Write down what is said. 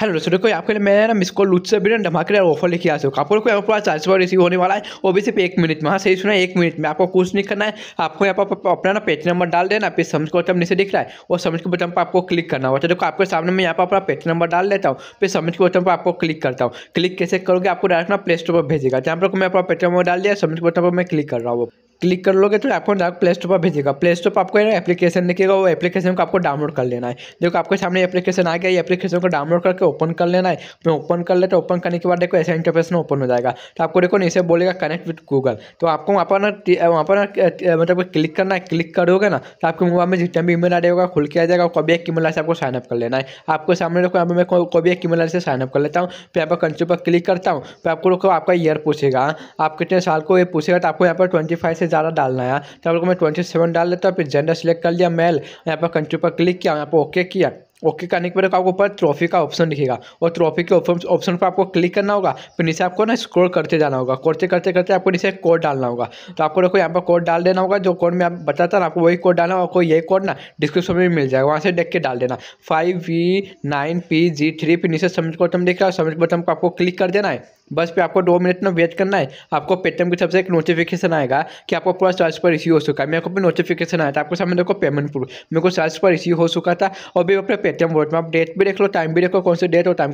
hello दोस्तों देखो आपके लिए मैं ना मिसको ना बिरन धमाकेदार ऑफर लेके आ सकूँ आपको यहाँ पर चार सौ रिसीव होने वाला है वो भी सिर्फ एक मिनट में हाँ सही सुना है एक मिनट में आपको कुछ नहीं करना है आपको यहाँ पर अपना ना पेज नंबर डाल देना फिर समझ को बटन नीचे दिख रहा है और समझ के बटन पर आपको क्लिक करना होता है तो देखो आपके सामने मैं यहाँ पर अपना पेज नंबर डाल देता हूँ फिर समझ के बटन पर आपको क्लिक करता हूँ क्लिक कैसे करोगे आपको डायरेक्ट ना प्ले स्टोर पर भेजेगा जहाँ पर मैं अपना पेज नंबर डाल दिया समझ के बटन पर मैं क्लिक कर रहा हूँ क्लिक कर लोगे तो आपको डायरेक्ट प्ले स्टोर पर भेजेगा प्ले स्टोर पर आपको एप्लीकेशन लिखेगा वो एप्लीकेशन को आपको डाउनलोड कर लेना है देखो आपके सामने एप्लीकेशन आ गया ये एप्लीकेशन को डाउनलोड करके ओपन कर लेना है मैं ओपन कर लेते ओपन करने के बाद देखो ऐसा इंटरफेस में ओपन हो जाएगा तो आपको देखो नीचे बोलेगा कनेक्ट विथ गूगल तो आपको वहाँ पर ना वहाँ पर मतलब क्लिक करना है क्लिक करोगे ना तो आपके मोबाइल में जितना भी ईमेल आ होगा खुल के आ जाएगा कभी एक ईमेल से आपको साइनअप कर लेना है आपको सामने देखो यहाँ पर मैं कभी एक ईमेल से साइनअप कर लेता हूँ फिर यहाँ पर कंट्री पर क्लिक करता हूँ फिर आपको देखो आपका ईयर पूछेगा आप कितने साल को ये पूछेगा तो आपको यहाँ पर ट्वेंटी फाइव से ज़्यादा डालना है यहाँ तो पर मैं ट्वेंटी सेवन डाल लेता हूँ फिर जेंडर सेलेक्ट कर लिया मेल यहाँ पर कंट्री पर क्लिक किया यहाँ पर ओके किया ओके करने के बाद आपको ऊपर ट्रॉफी का ऑप्शन दिखेगा और ट्रॉफी के ऑप्शन पर आपको क्लिक करना होगा फिर नीचे आपको ना स्क्रॉल करते जाना होगा करते करते करते आपको नीचे कोड डालना होगा तो आपको देखो यहाँ पर कोड डाल देना होगा जो कोड मैं आप बताता ना आपको वही कोड डालना आपको यही कोड ना डिस्क्रिप्शन में भी मिल जाएगा वहाँ से देख के डाल देना five V nine P G three फिर नीचे समझ बटन देख रहा है सबमिट बटन को आपको क्लिक कर देना है बस फिर आपको दो मिनट में वेट करना है आपको पेटीएम की सबसे एक नोटिफिकेशन आएगा कि आपको पूरा पर इश्यू हो चुका है मेरे को भी नोटिफिकेशन आया था आपको सामने देखो पेमेंट प्रूफ मेरे को पर इश्यू हो चुका था और भी अपने এতিয়া ৰোড মাপ ডেট বি দেখিলোঁ টাইম বি দেখিলোঁ কৈছোঁ ডেট আৰু টাইম